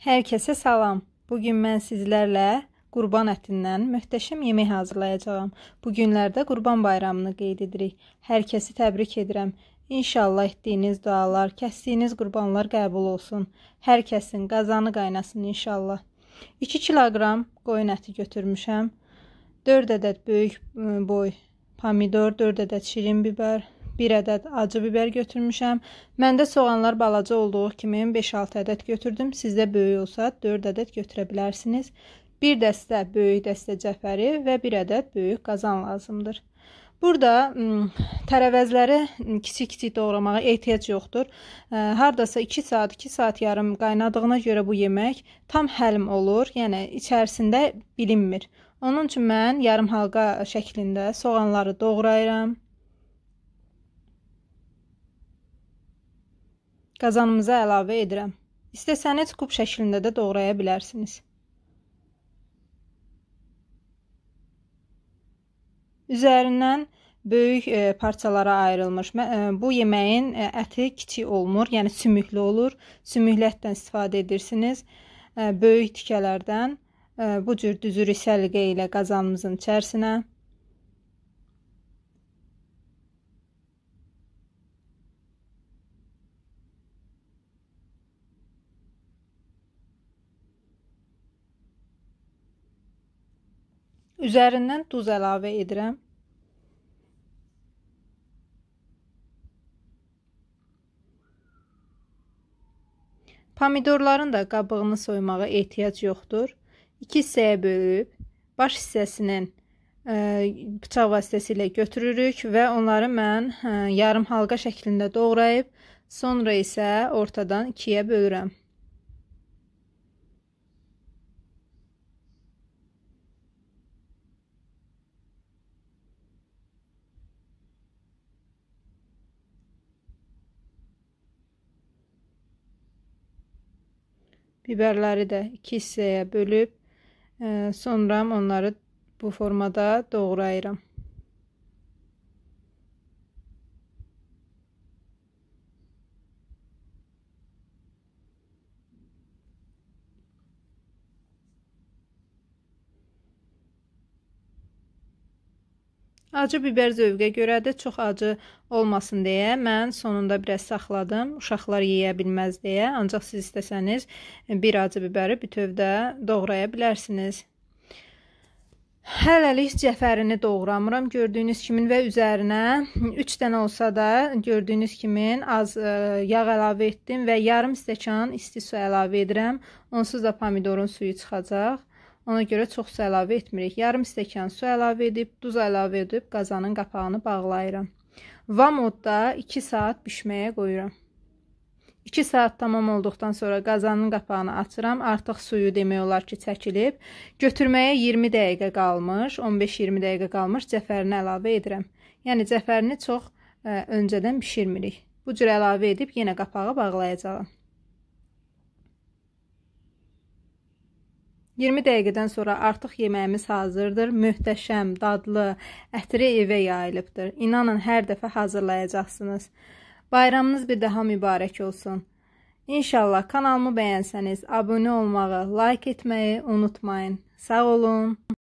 Hər kəsə salam. Bu gün mən sizlərlə qurban ətindən möhtəşəm yemək hazırlayacağam. Bu günlərdə Qurban Bayramını qeyd edirik. Hər kəsi təbrik edirəm. İnşallah etdiyiniz dualar, kəsdiyiniz qurbanlar qəbul olsun. Hər kəsin qazanı qaynasın inşallah. 2 kiloqram qoyun əti götürmüşəm. 4 ədəd böyük boy pomidor, 4 ədəd şirin biber, Bir ədəd acı biber götürmüşəm. Məndə soğanlar balaca olduğu kimi 5-6 ədəd götürdüm. Sizdə böyük olsa 4 ədəd götürə bilərsiniz. Bir dəstə böyük dəstə cəfəri və bir ədəd böyük qazan lazımdır. Burada tərəvəzləri kiçik-kiçik doğramağa ehtiyac yoxdur. Hardasa 2 saat, 2 saat yarım qaynadığına görə bu yemək tam həlm olur, yəni içərisində bilinmir. Onun üçün mən yarım halqa şəklində soğanları doğrayıram. Qazanımıza əlavə edirəm. İstəsəniz kub şəklində də doğraya bilərsiniz. Üzərindən böyük e, parçalara ayrılmış. E, bu yeməyin e, əti kiçik olmur, yəni sümüklü olur. Sümüklü ətdən istifadə edirsiniz. E, böyük tikələrdən e, bu cür düzürük səliqə ilə qazanımızın içərisinə Üzərindən duz əlavə edirəm. Pomidorların da qabığını soymağa ehtiyac yoxdur. 2 hissəyə bölüb baş hissəsinin ə, e, bıçaq vasitəsilə götürürük və onları mən ə, e, yarım halqa şəklində doğrayıb, sonra isə ortadan 2-yə bölürəm. Biberləri də iki hissəyə bölüb e, sonra onları bu formada doğrayıram. Acı biber zövqə görədir, çox acı olmasın deyə mən sonunda biraz saxladım. Uşaqlar yeyə bilməz deyə, ancaq siz istəsəniz bir acı biberi bütövdə doğraya bilərsiniz. Hələlik cəfərini doğramıram gördüyünüz kimi və üzərinə 3 dənə olsa da gördüyünüz kimi az e, yağ əlavə etdim və yarım stəkan isti su əlavə edirəm. Onsuz da pomidorun suyu çıxacaq. Ona görə çoxsu əlavə etmirik. Yarım stəkan su əlavə edib, duz əlavə edib qazanın qapağını bağlayıram. VAM odda 2 saat bişməyə qoyuram. 2 saat tamam olduqdan sonra qazanın qapağını açıram. Artıq suyu demək olar ki, çəkilib. Götürməyə 20 dəqiqə qalmış, 15-20 dəqiqə qalmış cəfərini əlavə edirəm. Yəni cəfərini çox ə, e, öncədən bişirmirik. Bu cür əlavə edib yenə qapağı bağlayacağam. 20 dəqiqədən sonra artıq yeməyimiz hazırdır. Möhtəşəm, dadlı, ətri evə yayılıbdır. İnanın hər dəfə hazırlayacaqsınız. Bayramınız bir daha mübarək olsun. İnşallah kanalımı bəyənsəniz, abunə olmağı, like etməyi unutmayın. Sağ olun.